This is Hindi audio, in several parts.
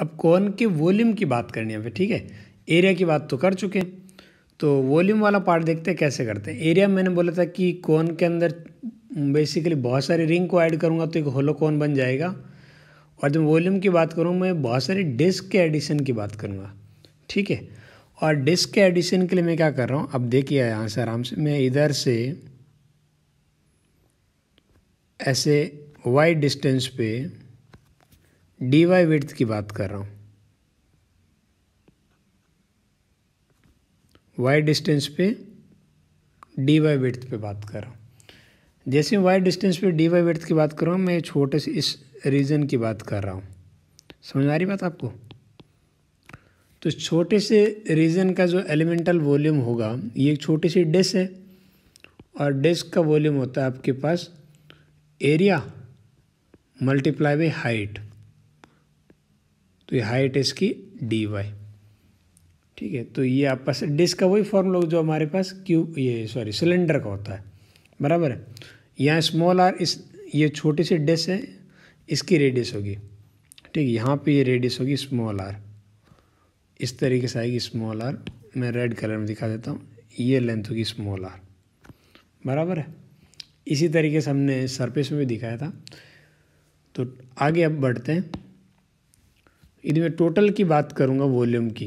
अब कौन के वॉल्यूम की बात करनी है फिर ठीक है एरिया की बात तो कर चुके हैं तो वॉल्यूम वाला पार्ट देखते हैं कैसे करते हैं एरिया मैंने बोला था कि कौन के अंदर बेसिकली बहुत सारे रिंग को ऐड करूँगा तो एक होलो कौन बन जाएगा और जब वॉल्यूम की बात करूँ मैं बहुत सारे डिस्क के एडिशन की बात करूँगा ठीक है और डिस्क के एडिशन के लिए मैं क्या कर रहा हूँ अब देखिए यहाँ से आराम से मैं इधर से ऐसे वाइड डिस्टेंस पे डी वाई विड्थ की बात कर रहा हूँ वाई डिस्टेंस पे डी वाई विड्थ पे बात कर रहा हूँ जैसे वाई डिस्टेंस पे डी वाई विड्थ की बात कर रहा हूँ मैं छोटे से इस रीजन की बात कर रहा हूँ समझ आ रही बात आपको तो छोटे से रीजन का जो एलिमेंटल वॉल्यूम होगा ये एक छोटी सी डिस्क है और डिस्क का वॉल्यूम होता है आपके पास एरिया मल्टीप्लाई बाई हाइट तो ये हाइट इसकी डी वाई ठीक है तो ये पास डिस्क का वही फॉर्म लोग जो हमारे पास क्यू ये सॉरी सिलेंडर का होता है बराबर है यहाँ स्मॉल आर इस ये छोटी सी डिस्क है इसकी रेडियस होगी ठीक है यहाँ पर ये रेडियस होगी स्मॉल आर इस तरीके से आएगी स्मॉल आर मैं रेड कलर में दिखा देता हूँ ये लेंथ होगी स्मॉल आर बराबर है इसी तरीके से हमने सरफेस में भी दिखाया था तो आगे अब बढ़ते हैं यदि मैं टोटल की बात करूँगा वॉल्यूम की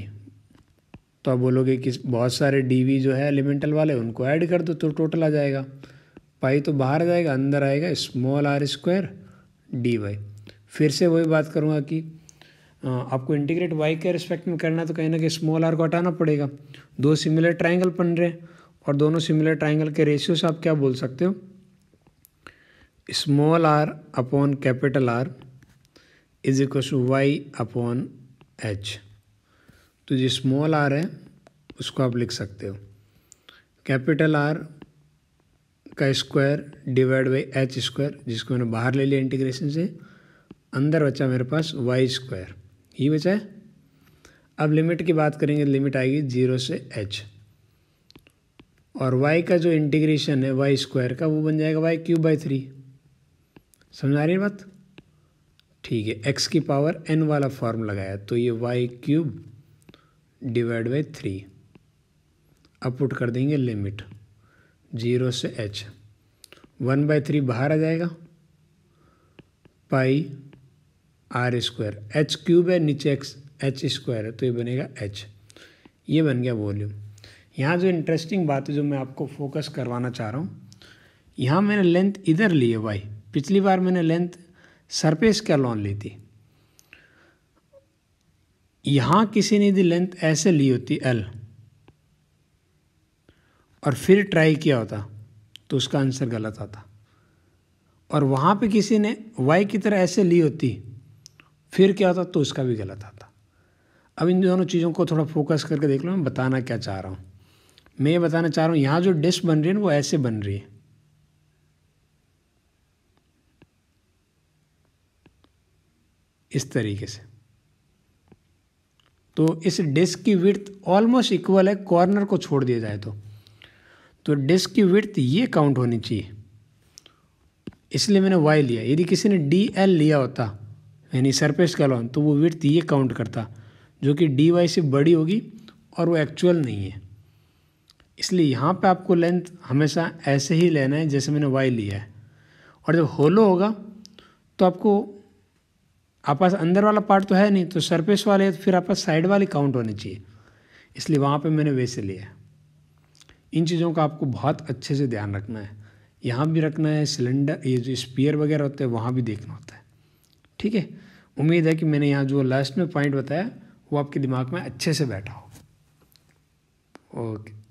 तो आप बोलोगे कि बहुत सारे डी जो है एलिमेंटल वाले उनको ऐड कर दो तो टोटल आ जाएगा पाई तो बाहर आ जाएगा अंदर आएगा small R square D Y फिर से वही बात करूँगा कि आपको इंटीग्रेट वाई के रिस्पेक्ट में करना तो कहीं ना कहीं स्मॉल आर को हटाना पड़ेगा दो सिमिलर ट्राइंगल बन रहे हैं और दोनों सिमिलर ट्राइंगल के रेशियो से आप क्या बोल सकते हो small R upon capital R is equal to Y upon H तो जो स्मॉल आर है उसको आप लिख सकते हो कैपिटल आर का square divide by H square जिसको मैंने बाहर ले लिया इंटीग्रेशन से अंदर बचा मेरे पास वाई स्क्वायर ये बचा है अब लिमिट की बात करेंगे लिमिट आएगी जीरो से एच और वाई का जो इंटीग्रेशन है वाई स्क्वायर का वो बन जाएगा वाई क्यूब बाई थ्री समझ आ रही है बात ठीक है एक्स की पावर एन वाला फॉर्म लगाया तो ये Y cube divide by three अब पुट कर देंगे लिमिट जीरो से एच वन बाई थ्री बाहर आ जाएगा pi R square H cube है नीचे एक्स एच स्क्वायर है तो ये बनेगा एच ये बन गया वॉल्यूम यहाँ जो इंटरेस्टिंग बात है जो मैं आपको फोकस करवाना चाह रहा हूँ यहाँ मैंने लेंथ इधर ली है वाई पिछली बार मैंने लेंथ सरफेस का लोन लेती यहाँ किसी ने दी लेंथ ऐसे ली होती एल और फिर ट्राई किया होता तो उसका आंसर गलत आता और वहाँ पे किसी ने वाई की तरह ऐसे ली होती फिर क्या होता तो उसका भी गलत आता अब इन दोनों चीज़ों को थोड़ा फोकस करके देख लो मैं बताना क्या चाह रहा हूँ मैं ये बताना चाह रहा हूँ यहाँ जो डिश बन रही है वो ऐसे बन रही है इस तरीके से तो इस डिस्क की विर्थ ऑलमोस्ट इक्वल है कॉर्नर को छोड़ दिया जाए तो तो डिस्क की विर्थ ये काउंट होनी चाहिए इसलिए मैंने वाई लिया यदि किसी ने डी एल लिया होता यानी सरफेस का लॉन तो वो विर्थ ये काउंट करता जो कि डी वाई से बड़ी होगी और वो एक्चुअल नहीं है इसलिए यहाँ पे आपको लेंथ हमेशा ऐसे ही लेना है जैसे मैंने वाई लिया है और जब होलो होगा तो आपको आप पास अंदर वाला पार्ट तो है नहीं तो सरफेस वाले तो फिर आप पास साइड वाले काउंट होने चाहिए इसलिए वहाँ पे मैंने वैसे लिया इन चीज़ों का आपको बहुत अच्छे से ध्यान रखना है यहाँ भी रखना है सिलेंडर ये जो स्पीयर वगैरह होते हैं वहाँ भी देखना होता है ठीक है उम्मीद है कि मैंने यहाँ जो लास्ट में पॉइंट बताया वो आपके दिमाग में अच्छे से बैठा हो ओके